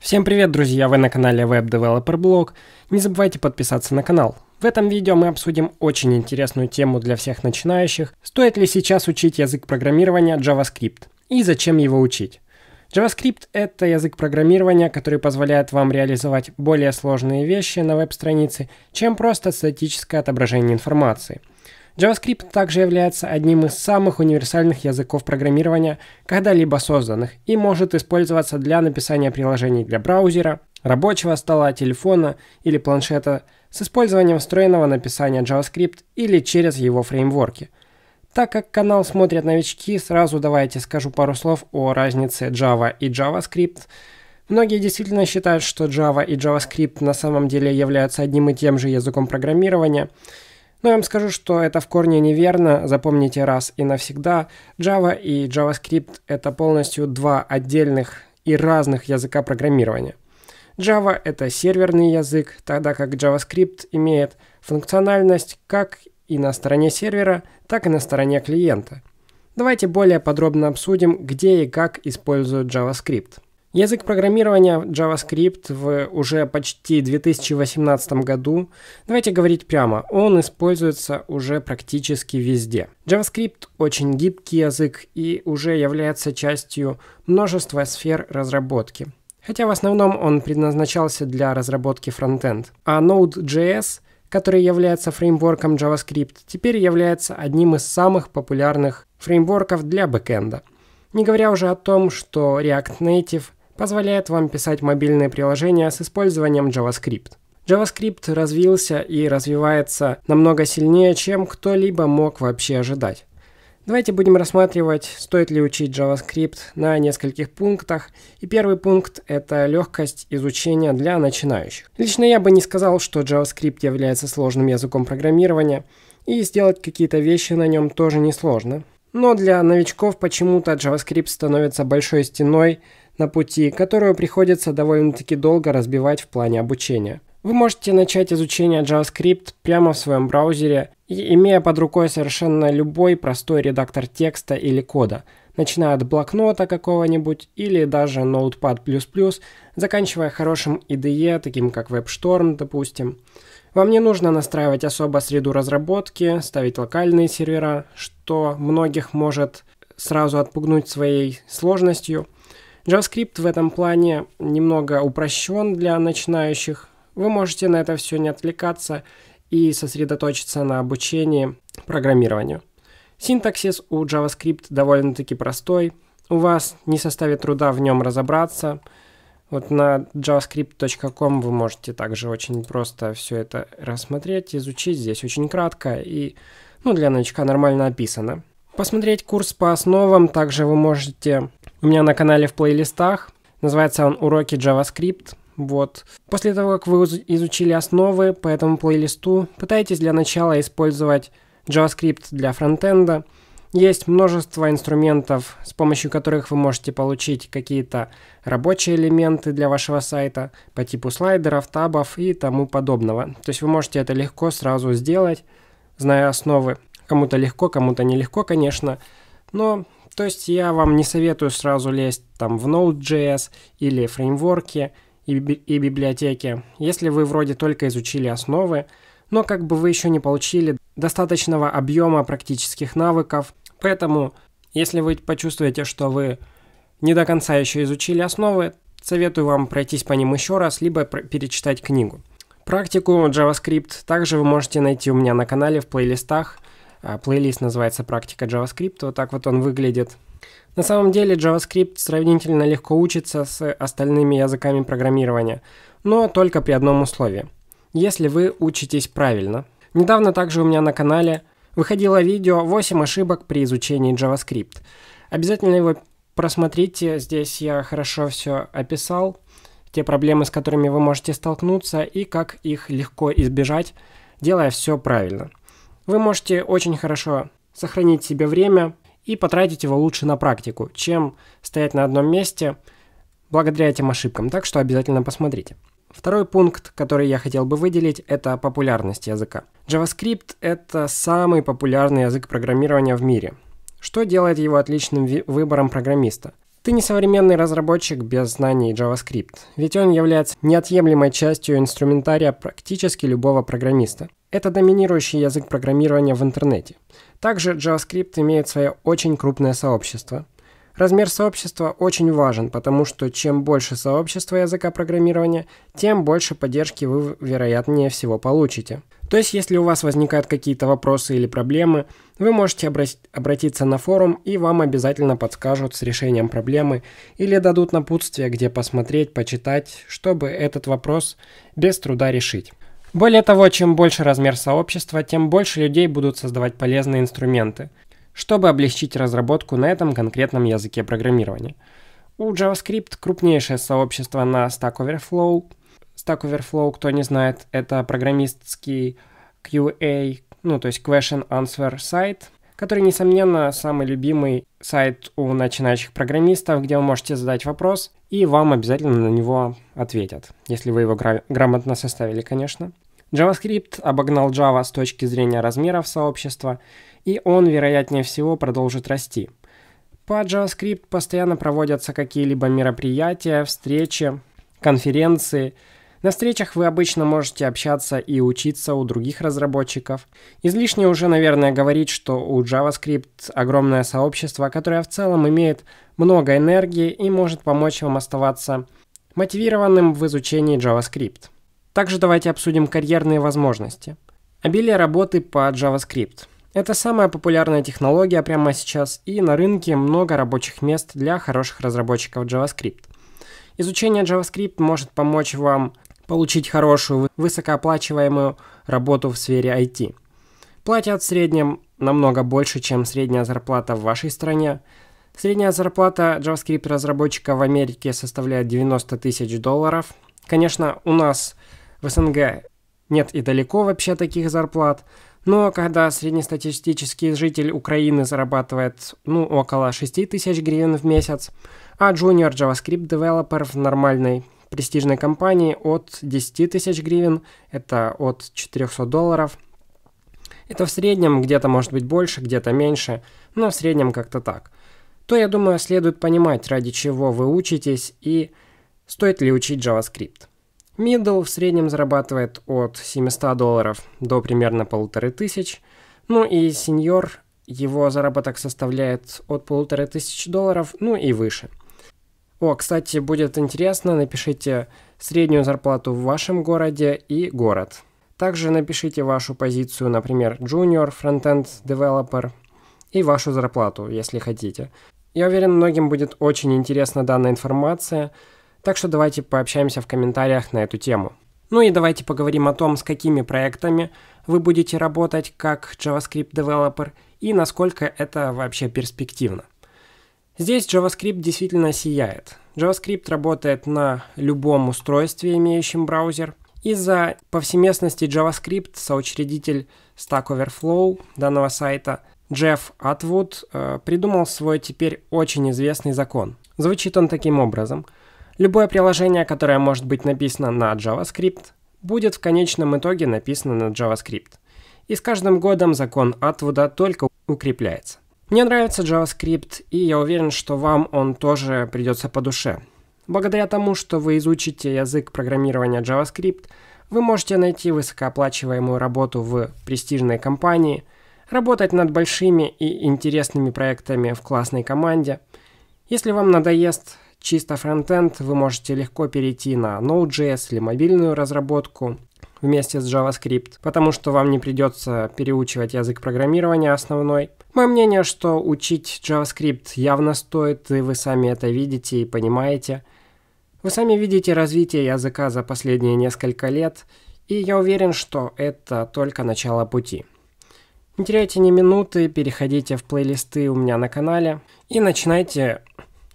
Всем привет, друзья! Вы на канале Web Developer Blog. Не забывайте подписаться на канал. В этом видео мы обсудим очень интересную тему для всех начинающих. Стоит ли сейчас учить язык программирования JavaScript? И зачем его учить? JavaScript — это язык программирования, который позволяет вам реализовать более сложные вещи на веб-странице, чем просто статическое отображение информации — JavaScript также является одним из самых универсальных языков программирования, когда-либо созданных, и может использоваться для написания приложений для браузера, рабочего стола, телефона или планшета с использованием встроенного написания JavaScript или через его фреймворки. Так как канал смотрят новички, сразу давайте скажу пару слов о разнице Java и JavaScript. Многие действительно считают, что Java и JavaScript на самом деле являются одним и тем же языком программирования – но я вам скажу, что это в корне неверно, запомните раз и навсегда. Java и JavaScript — это полностью два отдельных и разных языка программирования. Java — это серверный язык, тогда как JavaScript имеет функциональность как и на стороне сервера, так и на стороне клиента. Давайте более подробно обсудим, где и как используют JavaScript. Язык программирования JavaScript в уже почти 2018 году, давайте говорить прямо, он используется уже практически везде. JavaScript очень гибкий язык и уже является частью множества сфер разработки. Хотя в основном он предназначался для разработки фронтенд. А Node.js, который является фреймворком JavaScript, теперь является одним из самых популярных фреймворков для бэкенда. Не говоря уже о том, что React Native позволяет вам писать мобильные приложения с использованием JavaScript. JavaScript развился и развивается намного сильнее, чем кто-либо мог вообще ожидать. Давайте будем рассматривать, стоит ли учить JavaScript на нескольких пунктах. И первый пункт – это легкость изучения для начинающих. Лично я бы не сказал, что JavaScript является сложным языком программирования, и сделать какие-то вещи на нем тоже несложно. Но для новичков почему-то JavaScript становится большой стеной на пути, которую приходится довольно-таки долго разбивать в плане обучения. Вы можете начать изучение JavaScript прямо в своем браузере, имея под рукой совершенно любой простой редактор текста или кода – начиная от блокнота какого-нибудь или даже Notepad++, заканчивая хорошим IDE, таким как WebStorm, допустим. Вам не нужно настраивать особо среду разработки, ставить локальные сервера, что многих может сразу отпугнуть своей сложностью. JavaScript в этом плане немного упрощен для начинающих. Вы можете на это все не отвлекаться и сосредоточиться на обучении программированию. Синтаксис у JavaScript довольно-таки простой, у вас не составит труда в нем разобраться. Вот на javascript.com вы можете также очень просто все это рассмотреть, изучить. Здесь очень кратко и ну, для новичка нормально описано. Посмотреть курс по основам также вы можете у меня на канале в плейлистах. Называется он «Уроки JavaScript». Вот. После того, как вы изучили основы по этому плейлисту, пытайтесь для начала использовать JavaScript для фронтенда. Есть множество инструментов, с помощью которых вы можете получить какие-то рабочие элементы для вашего сайта по типу слайдеров, табов и тому подобного. То есть вы можете это легко сразу сделать, зная основы. Кому-то легко, кому-то нелегко, конечно. Но, то есть я вам не советую сразу лезть там в Node.js или фреймворки и, библиотеки. Если вы вроде только изучили основы, но как бы вы еще не получили достаточного объема практических навыков, поэтому если вы почувствуете, что вы не до конца еще изучили основы, советую вам пройтись по ним еще раз, либо перечитать книгу. Практику JavaScript также вы можете найти у меня на канале в плейлистах. А, плейлист называется «Практика JavaScript», вот так вот он выглядит. На самом деле JavaScript сравнительно легко учится с остальными языками программирования, но только при одном условии – если вы учитесь правильно. Недавно также у меня на канале выходило видео 8 ошибок при изучении JavaScript. Обязательно его просмотрите, здесь я хорошо все описал, те проблемы, с которыми вы можете столкнуться и как их легко избежать, делая все правильно. Вы можете очень хорошо сохранить себе время и потратить его лучше на практику, чем стоять на одном месте благодаря этим ошибкам, так что обязательно посмотрите. Второй пункт, который я хотел бы выделить, это популярность языка. JavaScript — это самый популярный язык программирования в мире. Что делает его отличным выбором программиста? Ты не современный разработчик без знаний JavaScript, ведь он является неотъемлемой частью инструментария практически любого программиста. Это доминирующий язык программирования в интернете. Также JavaScript имеет свое очень крупное сообщество. Размер сообщества очень важен, потому что чем больше сообщества языка программирования, тем больше поддержки вы, вероятнее всего, получите. То есть, если у вас возникают какие-то вопросы или проблемы, вы можете обратиться на форум, и вам обязательно подскажут с решением проблемы или дадут напутствие, где посмотреть, почитать, чтобы этот вопрос без труда решить. Более того, чем больше размер сообщества, тем больше людей будут создавать полезные инструменты чтобы облегчить разработку на этом конкретном языке программирования. У JavaScript крупнейшее сообщество на Stack Overflow. Stack Overflow, кто не знает, это программистский QA, ну то есть Question Answer сайт, который, несомненно, самый любимый сайт у начинающих программистов, где вы можете задать вопрос, и вам обязательно на него ответят, если вы его гра- грамотно составили, конечно. JavaScript обогнал Java с точки зрения размеров сообщества, и он, вероятнее всего, продолжит расти. По JavaScript постоянно проводятся какие-либо мероприятия, встречи, конференции. На встречах вы обычно можете общаться и учиться у других разработчиков. Излишне уже, наверное, говорить, что у JavaScript огромное сообщество, которое в целом имеет много энергии и может помочь вам оставаться мотивированным в изучении JavaScript. Также давайте обсудим карьерные возможности. Обилие работы по JavaScript – это самая популярная технология прямо сейчас, и на рынке много рабочих мест для хороших разработчиков JavaScript. Изучение JavaScript может помочь вам получить хорошую, высокооплачиваемую работу в сфере IT. Платят в среднем намного больше, чем средняя зарплата в вашей стране. Средняя зарплата JavaScript разработчика в Америке составляет 90 тысяч долларов. Конечно, у нас в СНГ нет и далеко вообще таких зарплат, но ну, а когда среднестатистический житель Украины зарабатывает, ну, около 6 тысяч гривен в месяц, а junior JavaScript Developer в нормальной престижной компании от 10 тысяч гривен, это от 400 долларов. Это в среднем где-то может быть больше, где-то меньше, но в среднем как-то так. То, я думаю, следует понимать, ради чего вы учитесь и стоит ли учить JavaScript. Middle в среднем зарабатывает от 700 долларов до примерно тысяч. Ну и сеньор, его заработок составляет от тысяч долларов, ну и выше. О, кстати, будет интересно, напишите среднюю зарплату в вашем городе и город. Также напишите вашу позицию, например, Junior Frontend Developer и вашу зарплату, если хотите. Я уверен, многим будет очень интересна данная информация – так что давайте пообщаемся в комментариях на эту тему. Ну и давайте поговорим о том, с какими проектами вы будете работать как JavaScript Developer и насколько это вообще перспективно. Здесь JavaScript действительно сияет. JavaScript работает на любом устройстве, имеющем браузер. Из-за повсеместности JavaScript соучредитель Stack Overflow данного сайта Джефф Атвуд э, придумал свой теперь очень известный закон. Звучит он таким образом – Любое приложение, которое может быть написано на JavaScript, будет в конечном итоге написано на JavaScript. И с каждым годом закон Атвуда только укрепляется. Мне нравится JavaScript, и я уверен, что вам он тоже придется по душе. Благодаря тому, что вы изучите язык программирования JavaScript, вы можете найти высокооплачиваемую работу в престижной компании, работать над большими и интересными проектами в классной команде. Если вам надоест Чисто фронтенд вы можете легко перейти на Node.js или мобильную разработку вместе с JavaScript, потому что вам не придется переучивать язык программирования основной. Мое мнение, что учить JavaScript явно стоит, и вы сами это видите и понимаете. Вы сами видите развитие языка за последние несколько лет, и я уверен, что это только начало пути. Не теряйте ни минуты, переходите в плейлисты у меня на канале и начинайте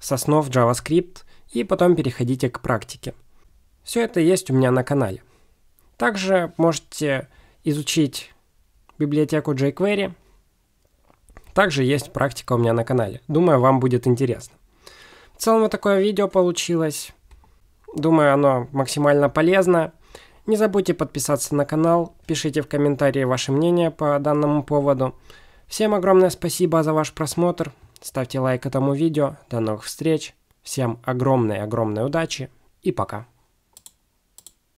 со снов JavaScript и потом переходите к практике. Все это есть у меня на канале. Также можете изучить библиотеку jQuery. Также есть практика у меня на канале. Думаю, вам будет интересно. В целом вот такое видео получилось. Думаю, оно максимально полезно. Не забудьте подписаться на канал, пишите в комментарии ваше мнение по данному поводу. Всем огромное спасибо за ваш просмотр. Ставьте лайк этому видео. До новых встреч. Всем огромной-огромной удачи и пока.